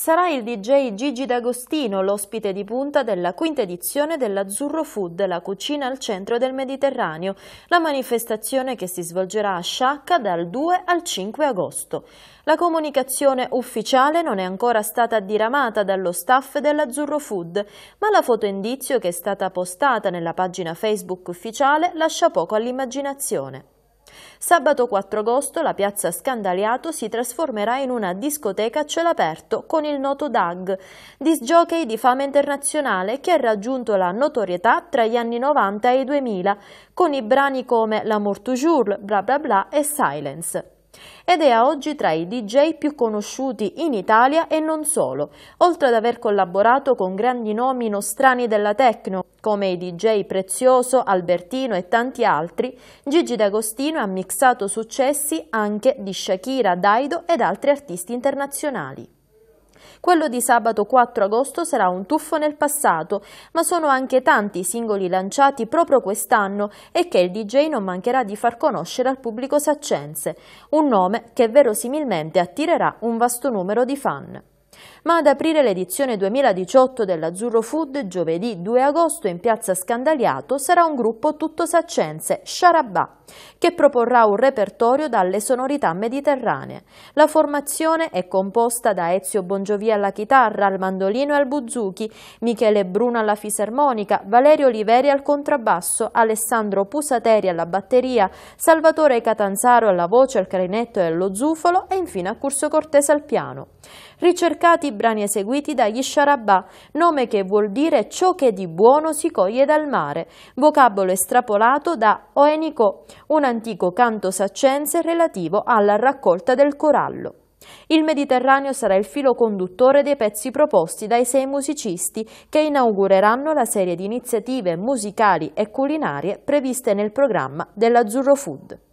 sarà il DJ Gigi D'Agostino l'ospite di punta della quinta edizione dell'Azzurro Food, la cucina al centro del Mediterraneo, la manifestazione che si svolgerà a Sciacca dal 2 al 5 agosto. La comunicazione ufficiale non è ancora stata diramata dallo staff dell'Azzurro Food, ma la foto indizio che è stata postata nella pagina Facebook ufficiale lascia poco all'immaginazione. Sabato 4 agosto la piazza Scandaliato si trasformerà in una discoteca a cielo aperto con il noto Doug, disjockey di fama internazionale che ha raggiunto la notorietà tra gli anni 90 e i 2000 con i brani come L'amour toujours, bla bla bla e Silence ed è oggi tra i DJ più conosciuti in Italia e non solo, oltre ad aver collaborato con grandi nomi nostrani della techno come i DJ Prezioso, Albertino e tanti altri, Gigi D'Agostino ha mixato successi anche di Shakira, Daido ed altri artisti internazionali. Quello di sabato 4 agosto sarà un tuffo nel passato, ma sono anche tanti i singoli lanciati proprio quest'anno e che il DJ non mancherà di far conoscere al pubblico saccense, un nome che verosimilmente attirerà un vasto numero di fan. Ma ad aprire l'edizione 2018 dell'Azzurro Food, giovedì 2 agosto in piazza Scandaliato, sarà un gruppo tutto saccense, Sciarabà che proporrà un repertorio dalle sonorità mediterranee. La formazione è composta da Ezio Bongiovia alla chitarra, al mandolino e al buzuki, Michele Bruno alla fisarmonica, Valerio Oliveri al contrabbasso, Alessandro Pusateri alla batteria, Salvatore Catanzaro alla voce, al clarinetto e allo zufolo e infine a Curso Cortese al piano. Ricercati i brani eseguiti dagli Sciarabà, nome che vuol dire ciò che di buono si coglie dal mare, vocabolo estrapolato da Oenico, un antico canto saccense relativo alla raccolta del corallo. Il Mediterraneo sarà il filo conduttore dei pezzi proposti dai sei musicisti che inaugureranno la serie di iniziative musicali e culinarie previste nel programma dell'Azzurro Food.